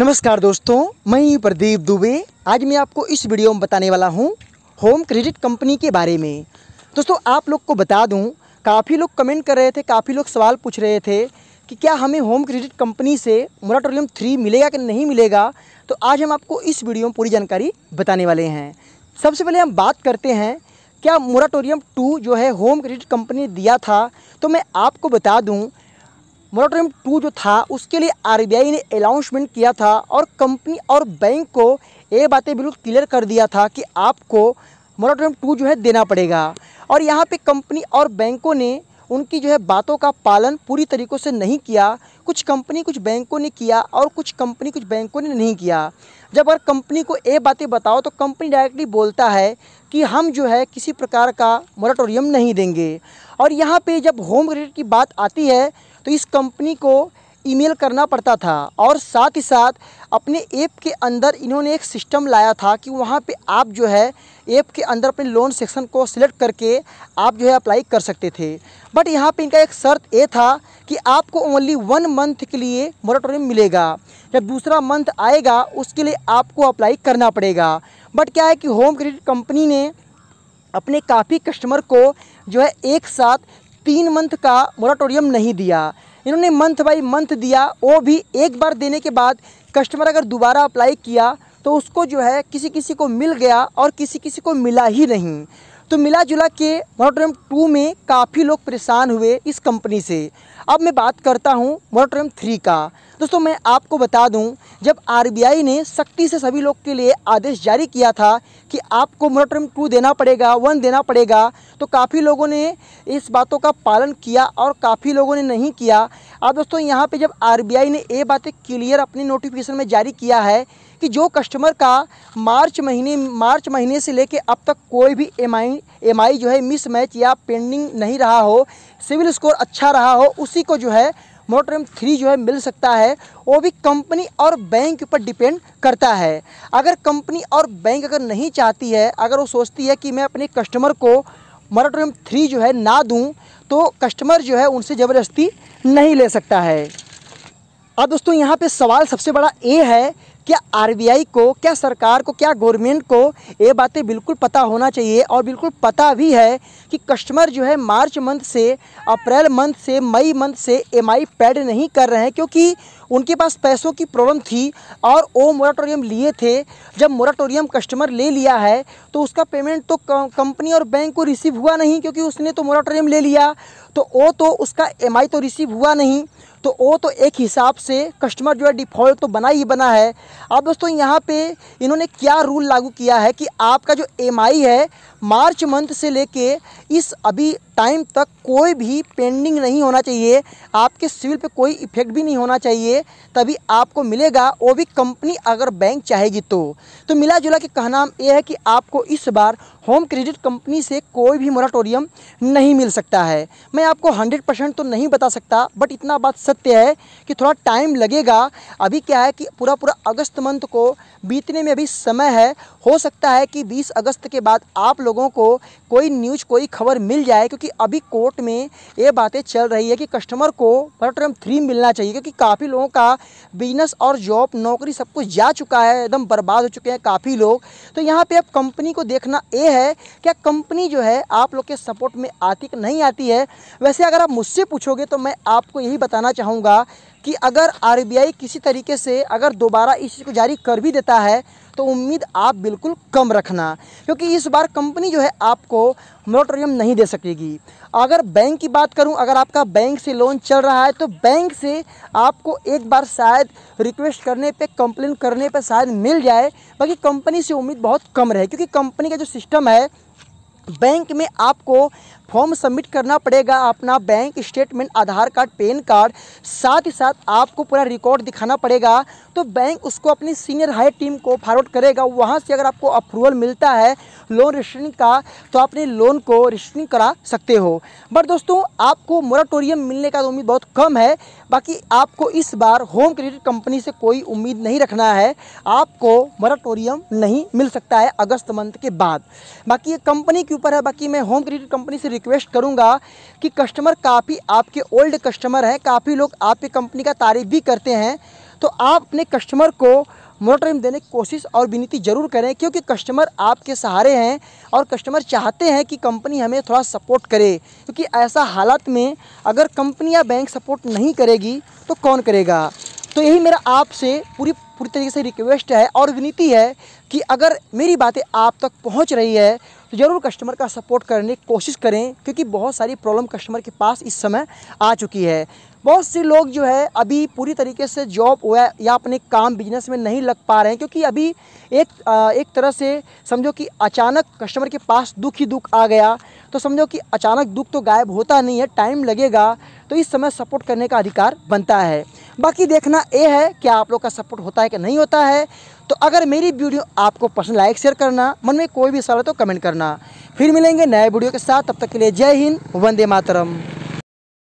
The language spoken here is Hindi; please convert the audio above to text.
नमस्कार दोस्तों मैं प्रदीप दुबे आज मैं आपको इस वीडियो में बताने वाला हूं होम क्रेडिट कंपनी के बारे में दोस्तों आप लोग को बता दूं काफ़ी लोग कमेंट कर रहे थे काफ़ी लोग सवाल पूछ रहे थे कि क्या हमें होम क्रेडिट कंपनी से मोराटोरियम थ्री मिलेगा कि नहीं मिलेगा तो आज हम आपको इस वीडियो में पूरी जानकारी बताने वाले हैं सबसे पहले हम बात करते हैं क्या मोराटोरियम टू जो है होम क्रेडिट कंपनी ने दिया था तो मैं आपको बता दूँ मोराटोरियम टू जो था उसके लिए आरबीआई ने अनाउंसमेंट किया था और कंपनी और बैंक को ये बातें बिल्कुल क्लियर कर दिया था कि आपको मोराटोरियम टू जो है देना पड़ेगा और यहाँ पे कंपनी और बैंकों ने उनकी जो है बातों का पालन पूरी तरीक़ों से नहीं किया कुछ कंपनी कुछ बैंकों ने किया और कुछ कंपनी कुछ बैंकों ने नहीं किया जब अगर कंपनी को ये बातें बताओ तो कंपनी डायरेक्टली बोलता है कि हम जो है किसी प्रकार का मोराटोरियम नहीं देंगे और यहाँ पे जब होम क्रेडिट की बात आती है तो इस कंपनी को ईमेल करना पड़ता था और साथ ही साथ अपने ऐप के अंदर इन्होंने एक सिस्टम लाया था कि वहाँ पे आप जो है ऐप के अंदर अपने लोन सेक्शन को सिलेक्ट करके आप जो है अप्लाई कर सकते थे बट यहाँ पे इनका एक शर्त ये था कि आपको ओनली वन मंथ के लिए मोरेटोरियम मिलेगा जब दूसरा मंथ आएगा उसके लिए आपको अप्लाई करना पड़ेगा बट क्या है कि होम क्रेडिट कंपनी ने अपने काफ़ी कस्टमर को जो है एक साथ तीन मंथ का मोराटोरियम नहीं दिया इन्होंने मंथ बाई मंथ दिया वो भी एक बार देने के बाद कस्टमर अगर दोबारा अप्लाई किया तो उसको जो है किसी किसी को मिल गया और किसी किसी को मिला ही नहीं तो मिला जुला के मोनोट्रम टू में काफ़ी लोग परेशान हुए इस कंपनी से अब मैं बात करता हूँ मोनोट्रम थ्री का दोस्तों मैं आपको बता दूं जब आर ने सख्ती से सभी लोग के लिए आदेश जारी किया था कि आपको मोनोट्रम टू देना पड़ेगा वन देना पड़ेगा तो काफ़ी लोगों ने इस बातों का पालन किया और काफ़ी लोगों ने नहीं किया अब दोस्तों यहाँ पे जब आर ने ये बातें क्लियर अपने नोटिफिकेशन में जारी किया है कि जो कस्टमर का मार्च महीने मार्च महीने से लेके अब तक कोई भी एम आई एम आई जो है मिस मैच या पेंडिंग नहीं रहा हो सिविल स्कोर अच्छा रहा हो उसी को जो है मोटर एम थ्री जो है मिल सकता है वो भी कंपनी और बैंक पर डिपेंड करता है अगर कंपनी और बैंक अगर नहीं चाहती है अगर वो सोचती है कि मैं अपने कस्टमर को मोटर एम थ्री जो है ना दूँ तो कस्टमर जो है उनसे ज़बरदस्ती नहीं ले सकता है अब दोस्तों यहाँ पे सवाल सबसे बड़ा ये है क्या आरबीआई को क्या सरकार को क्या गवर्नमेंट को ये बातें बिल्कुल पता होना चाहिए और बिल्कुल पता भी है कि कस्टमर जो है मार्च मंथ से अप्रैल मंथ से मई मंथ से एम पैड नहीं कर रहे हैं क्योंकि उनके पास पैसों की प्रॉब्लम थी और वो मोराटोरियम लिए थे जब मोराटोरियम कस्टमर ले लिया है तो उसका पेमेंट तो कंपनी और बैंक को रिसीव हुआ नहीं क्योंकि उसने तो मोराटोरियम ले लिया तो वो तो उसका एम तो रिसीव हुआ नहीं तो वो तो एक हिसाब से कस्टमर जो है डिफ़ॉल्ट तो बना ही बना है अब दोस्तों यहाँ पे इन्होंने क्या रूल लागू किया है कि आपका जो एम है मार्च मंथ से लेके इस अभी टाइम तक कोई भी पेंडिंग नहीं होना चाहिए आपके सिविल पे कोई इफेक्ट भी नहीं होना चाहिए तभी आपको मिलेगा वो भी कंपनी अगर बैंक चाहेगी तो तो मिला जुला के कहना ये है कि आपको इस बार होम क्रेडिट कंपनी से कोई भी मोराटोरियम नहीं मिल सकता है मैं आपको 100 परसेंट तो नहीं बता सकता बट इतना बात सत्य सकते हैं कि थोड़ा टाइम लगेगा अभी क्या है कि पूरा पूरा अगस्त मंथ को बीतने में अभी समय है हो सकता है कि 20 अगस्त के बाद आप लोगों को कोई न्यूज कोई खबर मिल जाए क्योंकि अभी कोर्ट में ये बातें चल रही है कि कस्टमर को टर्म थ्री मिलना चाहिए क्योंकि काफ़ी लोगों का बिजनेस और जॉब नौकरी सब कुछ जा चुका है एकदम बर्बाद हो चुके हैं काफ़ी लोग तो यहाँ पर अब कंपनी को देखना ये है क्या कंपनी जो है आप लोग के सपोर्ट में आती नहीं आती है वैसे अगर आप मुझसे पूछोगे तो मैं आपको यही बताना चाहूँगा कि अगर आर किसी तरीके से अगर दोबारा इस चीज़ को जारी कर भी देता है तो उम्मीद आप बिल्कुल कम रखना क्योंकि इस बार कंपनी जो है आपको मोटोरियम नहीं दे सकेगी अगर बैंक की बात करूं अगर आपका बैंक से लोन चल रहा है तो बैंक से आपको एक बार शायद रिक्वेस्ट करने पे कंप्लेन करने पे शायद मिल जाए बाकी कंपनी से उम्मीद बहुत कम रहे क्योंकि कंपनी का जो सिस्टम है बैंक में आपको फॉर्म सबमिट करना पड़ेगा अपना bank statement Aadhaar card PAN card साथ ही साथ आपको पूरा रिकॉर्ड दिखाना पड़ेगा तो बैंक उसको अपनी सीनियर हाई टीम को फॉरवर्ड करेगा वहाँ से अगर आपको अप्रूवल मिलता है लोन रजिस्ट्रिंग का तो अपने लोन को रजिस्ट्रिंग करा सकते हो बट दोस्तों आपको मोराटोरियम मिलने का उम्मीद बहुत कम है बाकी आपको इस बार होम क्रेडिट कंपनी से कोई उम्मीद नहीं रखना है आपको मोराटोरियम नहीं मिल सकता है अगस्त मंथ के बाद बाकी ये कंपनी की ऊपर है बाकी मैं होम क्रेडिट कंपनी से रिक्वेस्ट करूँगा कि कस्टमर काफ़ी आपके ओल्ड कस्टमर हैं काफ़ी लोग आपकी कंपनी का तारीफ भी करते हैं तो आप अपने कस्टमर को मोनोटरिंग देने की कोशिश और विनती जरूर करें क्योंकि कस्टमर आपके सहारे हैं और कस्टमर चाहते हैं कि कंपनी हमें थोड़ा सपोर्ट करे क्योंकि ऐसा हालात में अगर कंपनी या बैंक सपोर्ट नहीं करेगी तो कौन करेगा तो यही मेरा आपसे पूरी पूरी तरीके से रिक्वेस्ट है और विनती है कि अगर मेरी बातें आप तक पहुंच रही है तो ज़रूर कस्टमर का सपोर्ट करने की कोशिश करें क्योंकि बहुत सारी प्रॉब्लम कस्टमर के पास इस समय आ चुकी है बहुत से लोग जो है अभी पूरी तरीके से जॉब या अपने काम बिजनेस में नहीं लग पा रहे हैं क्योंकि अभी एक एक तरह से समझो कि अचानक कस्टमर के पास दुख ही दुख आ गया तो समझो कि अचानक दुख तो गायब होता नहीं है टाइम लगेगा तो इस समय सपोर्ट करने का अधिकार बनता है बाकी देखना ये है कि आप लोग का सपोर्ट होता है कि नहीं होता है तो अगर मेरी वीडियो आपको पसंद लाइक शेयर करना मन में कोई भी सवाल है तो कमेंट करना फिर मिलेंगे नए वीडियो के साथ तब तक के लिए जय हिंद वंदे मातरम